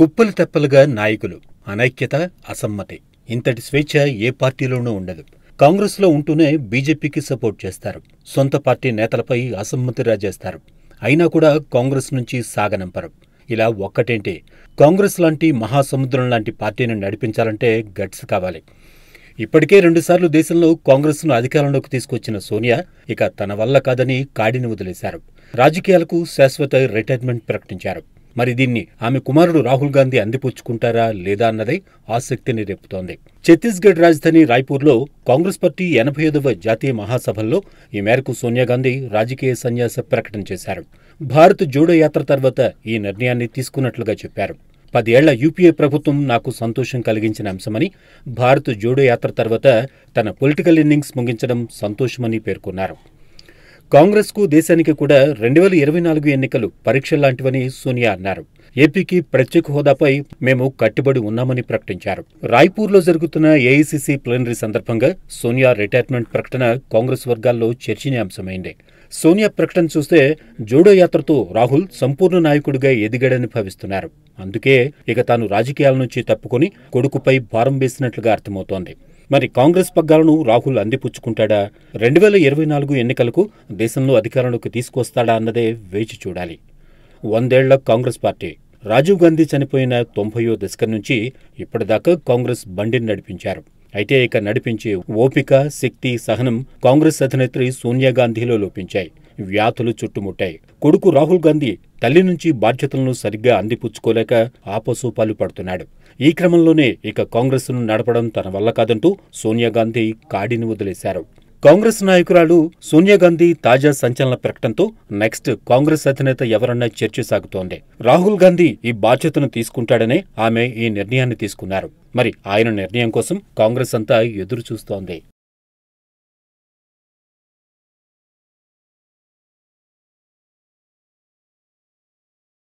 కుప్పలు తెప్పలుగా నాయకులు అనైక్యత అసమ్మతి ఇంతటి స్వేచ్ఛ ఏ పార్టీలోనూ ఉండదు కాంగ్రెస్లో ఉంటూనే బీజేపీకి సపోర్ట్ చేస్తారు సొంత పార్టీ నేతలపై అసమ్మతి రాజేస్తారు అయినా కూడా కాంగ్రెస్ నుంచి సాగనంపరు ఇలా ఒక్కటేంటి కాంగ్రెస్ లాంటి మహాసముద్రం లాంటి పార్టీని నడిపించాలంటే గట్స్ కావాలి ఇప్పటికే రెండుసార్లు దేశంలో కాంగ్రెస్ను అధికారంలోకి తీసుకొచ్చిన సోనియా ఇక తన వల్ల కాదని కాడిని వదిలేశారు రాజకీయాలకు శాశ్వత రిటైర్మెంట్ ప్రకటించారు మరి దీన్ని ఆమె కుమారుడు రాహుల్ గాంధీ అందిపుచ్చుకుంటారా లేదా అన్నదే ఆసక్తిని రేపుతోంది ఛత్తీస్గఢ్ రాజధాని రాయ్పూర్లో కాంగ్రెస్ పార్టీ ఎనభై ఐదవ జాతీయ మహాసభల్లో ఈ మేరకు సోనియా గాంధీ రాజకీయ సన్యాస ప్రకటన చేశారు భారత్ జోడో యాత్ర తర్వాత ఈ నిర్ణయాన్ని తీసుకున్నట్లుగా చెప్పారు పదేళ్ల యూపీఏ ప్రభుత్వం నాకు సంతోషం కలిగించిన అంశమని భారత్ జోడో యాత్ర తర్వాత తన పొలిటికల్ ఇన్నింగ్స్ ముగించడం సంతోషమని పేర్కొన్నారు కాంగ్రెస్కు దేశానికి కూడా రెండు వేల ఇరవై నాలుగు ఎన్నికలు పరీక్షల్లాంటివని సోనియా అన్నారు ఏపీకి ప్రత్యేక హోదాపై మేము కట్టుబడి ఉన్నామని ప్రకటించారు రాయ్పూర్లో జరుగుతున్న ఏఐసీసీ ప్లీనరీ సందర్భంగా సోనియా రిటైర్మెంట్ ప్రకటన కాంగ్రెస్ వర్గాల్లో చర్చనీయాంశమైంది సోనియా ప్రకటన చూస్తే జోడో యాత్రతో రాహుల్ సంపూర్ణ నాయకుడిగా ఎదిగాడని భావిస్తున్నారు అందుకే ఇక తాను రాజకీయాల నుంచి తప్పుకొని కొడుకుపై భారం వేసినట్లుగా అర్థమవుతోంది మరి కాంగ్రెస్ పగ్గాలను రాహుల్ అందిపుచ్చుకుంటాడా రెండు వేల ఇరవై నాలుగు ఎన్నికలకు దేశంలో అధికారంలోకి తీసుకొస్తాడా అన్నదే వేచి చూడాలి వందేళ్ల కాంగ్రెస్ పార్టీ రాజీవ్ గాంధీ చనిపోయిన తొంభయో దశకం నుంచి ఇప్పటిదాకా కాంగ్రెస్ బండిని నడిపించారు అయితే ఇక నడిపించే ఓపిక శక్తి సహనం కాంగ్రెస్ అధినేత్రి సోనియా గాంధీలో లోపించాయి వ్యాధులు చుట్టుముట్టాయి కొడుకు రాహుల్ గాంధీ తల్లి నుంచి బాధ్యతలను సరిగ్గా అందిపుచ్చుకోలేక ఆపసూపాలు పడుతున్నాడు ఈ క్రమంలోనే ఇక కాంగ్రెస్ను నడపడం తన వల్ల కాదంటూ సోనియా గాంధీ కాడిని వదిలేశారు కాంగ్రెస్ నాయకురాలు సోనియా గాంధీ తాజా సంచలన ప్రకటనతో నెక్స్ట్ కాంగ్రెస్ అధినేత ఎవరన్నా చర్చ సాగుతోంది రాహుల్ గాంధీ ఈ బాధ్యతను తీసుకుంటాడనే ఆమె ఈ నిర్ణయాన్ని తీసుకున్నారు మరి ఆయన నిర్ణయం కోసం కాంగ్రెస్ అంతా ఎదురుచూస్తోంది